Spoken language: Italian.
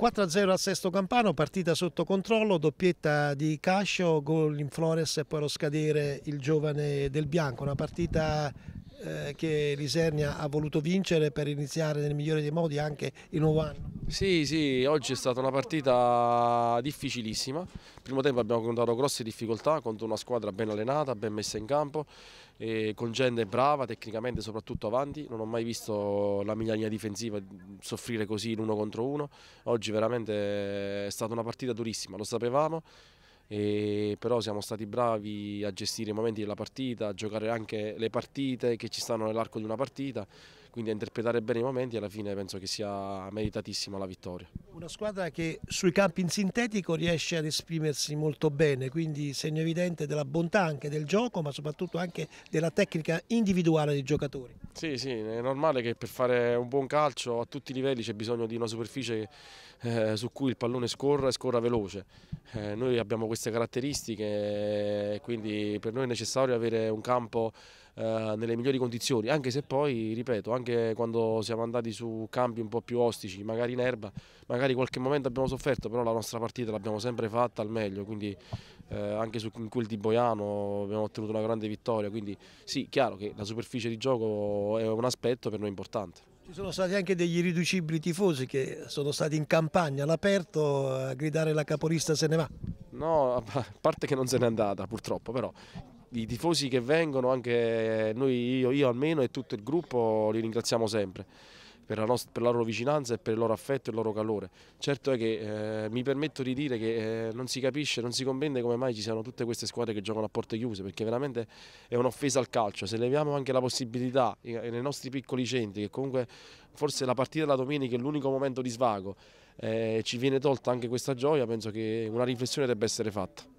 4-0 al sesto campano, partita sotto controllo, doppietta di Cascio, gol in Flores e poi lo scadere il giovane del Bianco, una partita eh, che l'Isernia ha voluto vincere per iniziare nel migliore dei modi anche il nuovo anno. Sì, sì, oggi è stata una partita difficilissima. Il primo tempo abbiamo contato grosse difficoltà contro una squadra ben allenata, ben messa in campo, con gente brava tecnicamente soprattutto avanti. Non ho mai visto la mia difensiva soffrire così l'uno contro uno. Oggi veramente è stata una partita durissima, lo sapevamo e però siamo stati bravi a gestire i momenti della partita, a giocare anche le partite che ci stanno nell'arco di una partita, quindi a interpretare bene i momenti e alla fine penso che sia meritatissima la vittoria. Una squadra che sui campi in sintetico riesce ad esprimersi molto bene, quindi segno evidente della bontà anche del gioco ma soprattutto anche della tecnica individuale dei giocatori. Sì, sì, è normale che per fare un buon calcio a tutti i livelli c'è bisogno di una superficie eh, su cui il pallone scorra e scorra veloce. Eh, noi abbiamo questa queste caratteristiche, quindi per noi è necessario avere un campo eh, nelle migliori condizioni, anche se poi, ripeto, anche quando siamo andati su campi un po' più ostici, magari in erba, magari qualche momento abbiamo sofferto, però la nostra partita l'abbiamo sempre fatta al meglio, quindi eh, anche su, in quel di Boiano abbiamo ottenuto una grande vittoria, quindi sì, chiaro che la superficie di gioco è un aspetto per noi importante. Ci sono stati anche degli irriducibili tifosi che sono stati in campagna all'aperto a gridare la capolista se ne va. No, a parte che non se n'è andata purtroppo, però i tifosi che vengono, anche noi, io, io almeno e tutto il gruppo li ringraziamo sempre per la, nostra, per la, loro vicinanza e per il loro affetto e il loro calore. Certo è che eh, mi permetto di dire che eh, non si capisce, non si comprende come mai ci siano tutte queste squadre che giocano a porte chiuse, perché veramente è un'offesa al calcio. Se leviamo anche la possibilità eh, eh, nei nostri piccoli centri, che comunque forse la partita della domenica è l'unico momento di svago, eh, ci viene tolta anche questa gioia, penso che una riflessione debba essere fatta.